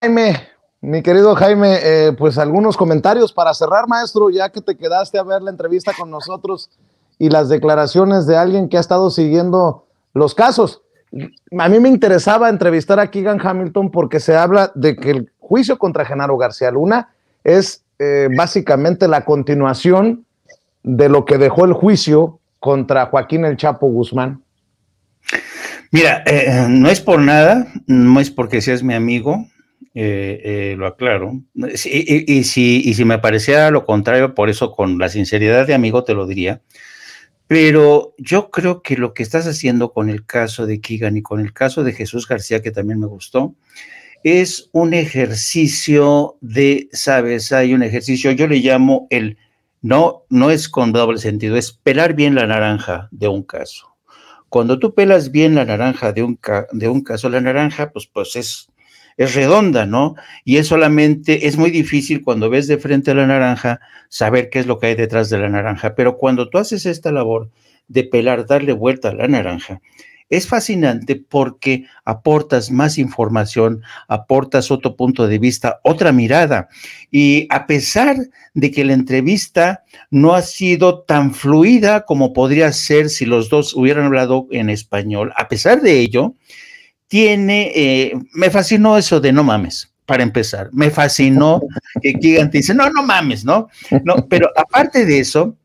Jaime, mi querido Jaime, eh, pues algunos comentarios para cerrar, maestro, ya que te quedaste a ver la entrevista con nosotros y las declaraciones de alguien que ha estado siguiendo los casos. A mí me interesaba entrevistar a Keegan Hamilton porque se habla de que el juicio contra Genaro García Luna es eh, básicamente la continuación de lo que dejó el juicio contra Joaquín el Chapo Guzmán. Mira, eh, no es por nada, no es porque seas mi amigo, eh, eh, lo aclaro. y, si, si me pareciera lo contrario, por eso con la sinceridad de amigo te lo diría. Pero yo creo que lo que estás haciendo con el caso de Kigan y con el caso de Jesús García, que también me gustó, es un ejercicio de, sabes, hay un ejercicio, yo le llamo el, no, no es con doble sentido, es pelar bien la naranja de un caso. Cuando tú pelas bien la naranja de un, de un caso, la naranja, pues, pues es es redonda, ¿no? Y es solamente, es muy difícil cuando ves de frente a la naranja saber qué es lo que hay detrás de la naranja, pero cuando tú haces esta labor de pelar, darle vuelta a la naranja, es fascinante porque aportas más información, aportas otro punto de vista, otra mirada. Y a pesar de que la entrevista no ha sido tan fluida como podría ser si los dos hubieran hablado en español, a pesar de ello, tiene, eh, me fascinó eso de no mames, para empezar. Me fascinó que Keegan te dice, no, no mames, ¿no? no pero aparte de eso,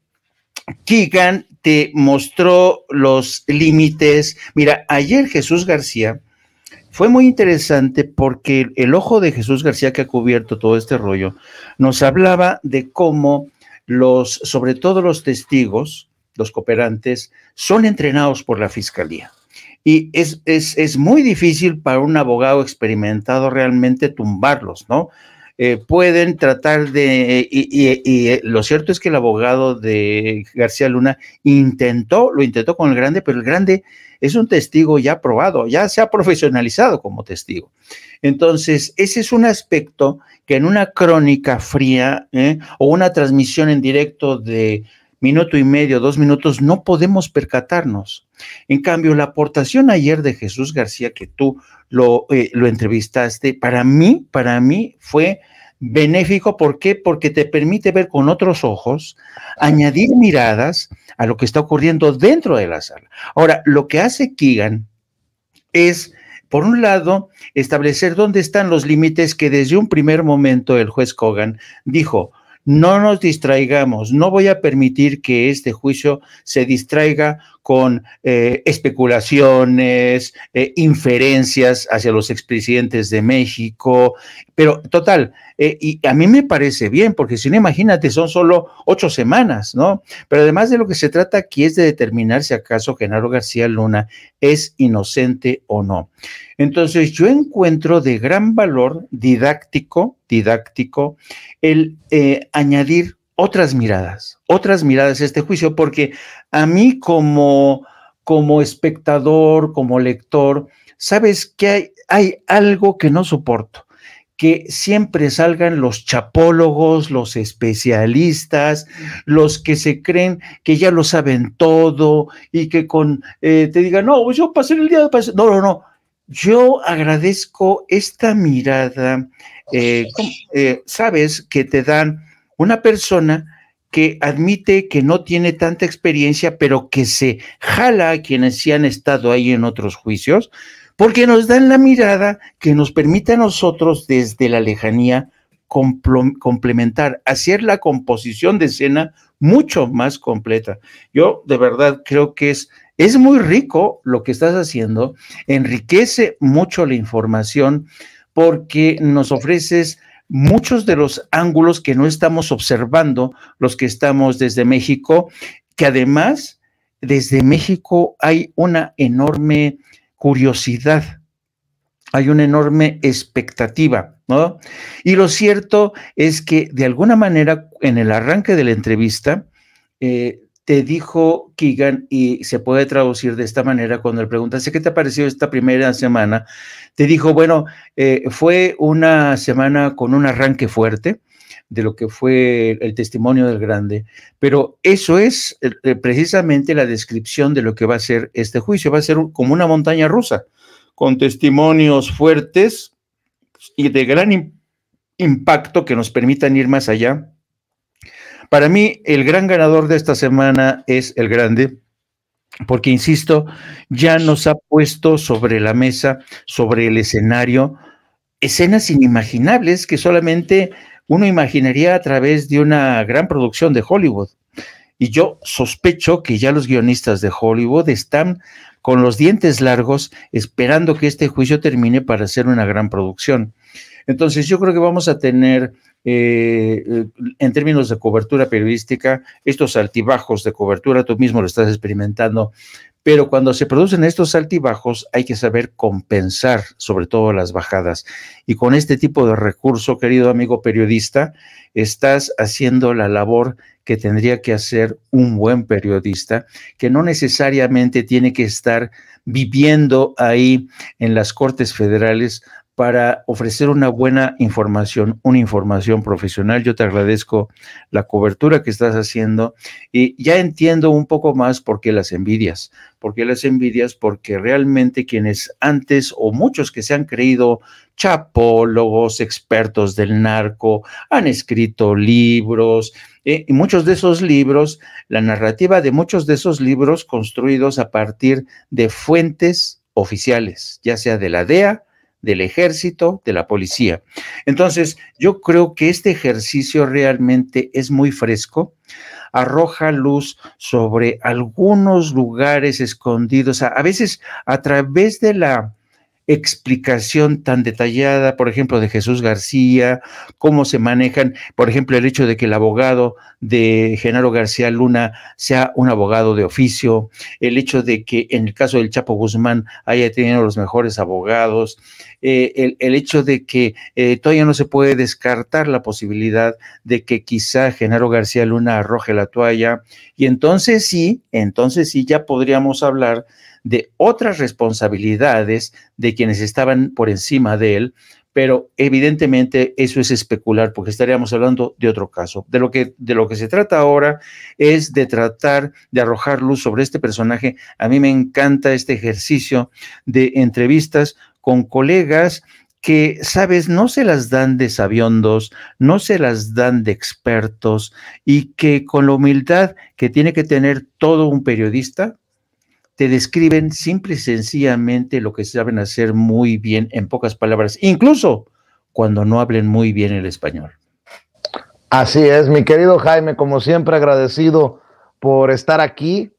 Keegan te mostró los límites. Mira, ayer Jesús García fue muy interesante porque el ojo de Jesús García que ha cubierto todo este rollo nos hablaba de cómo los, sobre todo los testigos, los cooperantes, son entrenados por la fiscalía. Y es, muy difícil para un abogado experimentado realmente tumbarlos, ¿no? Eh, pueden tratar de, eh, y, eh, lo cierto es que el abogado de García Luna intentó, lo intentó con el grande, pero el grande es un testigo ya probado, ya se ha profesionalizado como testigo. Entonces, ese es un aspecto que en una crónica fría o una transmisión en directo de minuto y medio, dos minutos, no podemos percatarnos. En cambio, la aportación ayer de Jesús García, que tú eh, lo, entrevistaste, para mí, para mí fue benéfico. ¿Por qué? Porque te permite ver con otros ojos, añadir miradas a lo que está ocurriendo dentro de la sala. Ahora, lo que hace Keegan es, por un lado, establecer dónde están los límites que desde un primer momento el juez Kogan dijo, no nos distraigamos, no voy a permitir que este juicio se distraiga con eh, especulaciones, eh, inferencias hacia los expresidentes de México, pero total, eh, y a mí me parece bien, porque si no, imagínate, son solo ocho semanas, ¿no? Pero además de lo que se trata aquí es de determinar si acaso Genaro García Luna es inocente o no. Entonces yo encuentro de gran valor didáctico, didáctico, el eh, añadir otras miradas, otras miradas a este juicio, porque a mí como, como espectador, como lector, sabes que hay, hay algo que no soporto que siempre salgan los chapólogos, los especialistas, los que se creen que ya lo saben todo y que con eh, te digan, no, pues yo pasé el día No, no, no. Yo agradezco esta mirada, eh, eh, sabes, que te dan una persona que admite que no tiene tanta experiencia, pero que se jala a quienes sí han estado ahí en otros juicios, porque nos dan la mirada que nos permite a nosotros desde la lejanía complementar, hacer la composición de escena mucho más completa. Yo de verdad creo que es es muy rico lo que estás haciendo, enriquece mucho la información porque nos ofreces muchos de los ángulos que no estamos observando, los que estamos desde México, que además desde México hay una enorme curiosidad, hay una enorme expectativa, ¿no? Y lo cierto es que de alguna manera en el arranque de la entrevista, eh, te dijo Keegan, y se puede traducir de esta manera cuando le preguntas, ¿qué te ha parecido esta primera semana? Te dijo, bueno, eh, fue una semana con un arranque fuerte de lo que fue el testimonio del grande, pero eso es eh, eh, precisamente la descripción de lo que va a ser este juicio, va a ser como una montaña rusa, con testimonios fuertes y de gran impacto que nos permitan ir más allá para mí, el gran ganador de esta semana es el grande, porque, insisto, ya nos ha puesto sobre la mesa, sobre el escenario, escenas inimaginables que solamente uno imaginaría a través de una gran producción de Hollywood. Y yo sospecho que ya los guionistas de Hollywood están con los dientes largos esperando que este juicio termine para hacer una gran producción. Entonces, yo creo que vamos a tener, eh, eh, en términos de cobertura periodística, estos altibajos de cobertura, tú mismo lo estás experimentando, pero cuando se producen estos altibajos hay que saber compensar, sobre todo las bajadas. Y con este tipo de recurso, querido amigo periodista, estás haciendo la labor que tendría que hacer un buen periodista, que no necesariamente tiene que estar viviendo ahí en las Cortes Federales para ofrecer una buena información, una información profesional. Yo te agradezco la cobertura que estás haciendo y ya entiendo un poco más por qué las envidias, por qué las envidias, porque realmente quienes antes o muchos que se han creído chapólogos, expertos del narco, han escrito libros, eh, y muchos de esos libros, la narrativa de muchos de esos libros construidos a partir de fuentes oficiales, ya sea de la DEA, del ejército, de la policía. Entonces, yo creo que este ejercicio realmente es muy fresco, arroja luz sobre algunos lugares escondidos, a, veces a través de la explicación tan detallada, por ejemplo, de Jesús García, cómo se manejan, por ejemplo, el hecho de que el abogado de Genaro García Luna sea un abogado de oficio, el hecho de que en el caso del Chapo Guzmán haya tenido los mejores abogados, eh, el, hecho de que eh, todavía no se puede descartar la posibilidad de que quizá Genaro García Luna arroje la toalla, y entonces sí, entonces sí, ya podríamos hablar de otras responsabilidades de quienes estaban por encima de él, pero evidentemente eso es especular porque estaríamos hablando de otro caso. De lo que de lo que se trata ahora es de tratar de arrojar luz sobre este personaje. A mí me encanta este ejercicio de entrevistas con colegas que, sabes, no se las dan de sabiondos, no se las dan de expertos y que con la humildad que tiene que tener todo un periodista, te describen simple y sencillamente lo que saben hacer muy bien en pocas palabras, incluso cuando no hablen muy bien el español. Así es, mi querido Jaime, como siempre agradecido por estar aquí,